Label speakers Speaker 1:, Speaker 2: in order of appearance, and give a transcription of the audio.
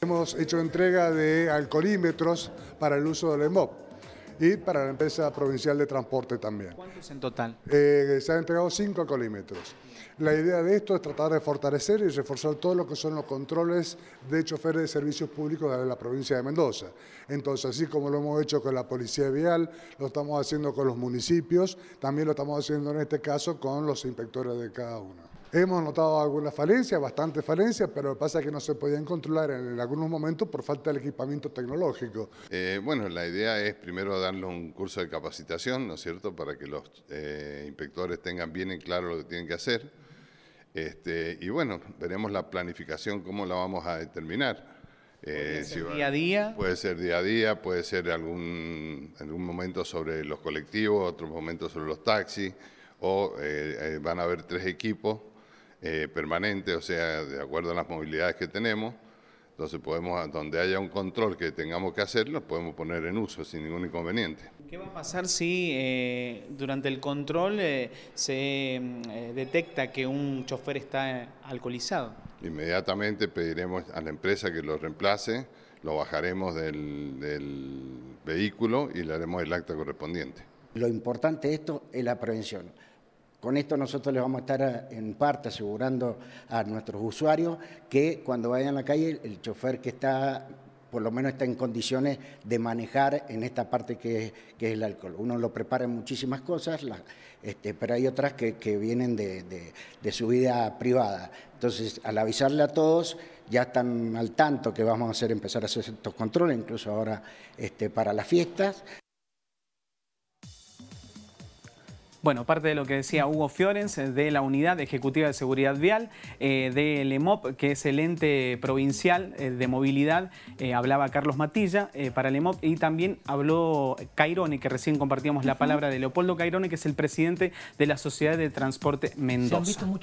Speaker 1: Hemos hecho entrega de alcoholímetros para el uso del EMOP y para la empresa provincial de transporte también. ¿Cuántos en total? Eh, se han entregado cinco alcoholímetros. La idea de esto es tratar de fortalecer y reforzar todo lo que son los controles de choferes de servicios públicos de la provincia de Mendoza. Entonces, así como lo hemos hecho con la Policía Vial, lo estamos haciendo con los municipios, también lo estamos haciendo en este caso con los inspectores de cada uno. Hemos notado algunas falencias, bastantes falencias, pero lo que pasa es que no se podían controlar en algunos momentos por falta del equipamiento tecnológico.
Speaker 2: Eh, bueno, la idea es primero darle un curso de capacitación, ¿no es cierto?, para que los eh, inspectores tengan bien en claro lo que tienen que hacer. Este, y bueno, veremos la planificación, cómo la vamos a determinar. Eh, día a día. Puede ser día a día, puede ser algún, algún momento sobre los colectivos, otros momentos sobre los taxis, o van a haber tres equipos eh, permanente, o sea, de acuerdo a las movilidades que tenemos. Entonces podemos, donde haya un control que tengamos que hacer, podemos poner en uso sin ningún inconveniente. ¿Qué
Speaker 3: va a pasar si eh, durante el control eh, se mm, detecta que un chofer está alcoholizado?
Speaker 2: Inmediatamente pediremos a la empresa que lo reemplace, lo bajaremos del, del vehículo y le haremos el acta correspondiente.
Speaker 4: Lo importante de esto es la prevención. Con esto nosotros les vamos a estar eh, en parte asegurando a nuestros usuarios que cuando vayan a la calle el chofer que está por lo menos está en condiciones de manejar en esta parte que es, el alcohol. Uno lo prepara en muchísimas cosas, este, pero hay otras que, vienen de, su vida privada. Entonces, al avisarle a todos, ya están al tanto que vamos a hacer empezar a hacer estos controles, incluso ahora este, para las fiestas,
Speaker 3: Bueno, parte de lo que decía Hugo Fiorens eh, de la Unidad Ejecutiva de Seguridad Vial eh, de del EMOP, que es el ente provincial eh, de movilidad, hablaba Carlos Matilla para el y también habló Caironi, que recién compartíamos la palabra de Leopoldo Caironi, que es el presidente de la Sociedad de Transporte Mendoza.